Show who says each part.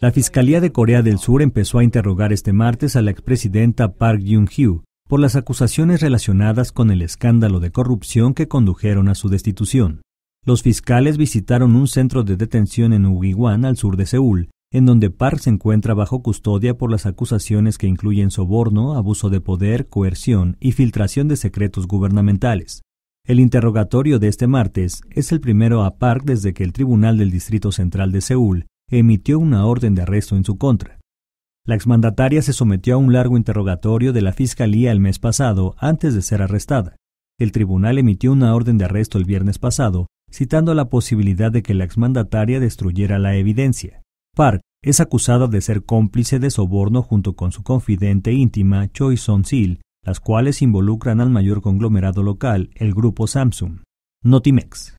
Speaker 1: La Fiscalía de Corea del Sur empezó a interrogar este martes a la expresidenta Park Jung-hyu por las acusaciones relacionadas con el escándalo de corrupción que condujeron a su destitución. Los fiscales visitaron un centro de detención en Ugiwan, al sur de Seúl, en donde Park se encuentra bajo custodia por las acusaciones que incluyen soborno, abuso de poder, coerción y filtración de secretos gubernamentales. El interrogatorio de este martes es el primero a Park desde que el Tribunal del Distrito Central de Seúl emitió una orden de arresto en su contra. La exmandataria se sometió a un largo interrogatorio de la Fiscalía el mes pasado antes de ser arrestada. El tribunal emitió una orden de arresto el viernes pasado, citando la posibilidad de que la exmandataria destruyera la evidencia. Park es acusada de ser cómplice de soborno junto con su confidente íntima Choi Son-sil, las cuales involucran al mayor conglomerado local, el grupo Samsung. Notimex.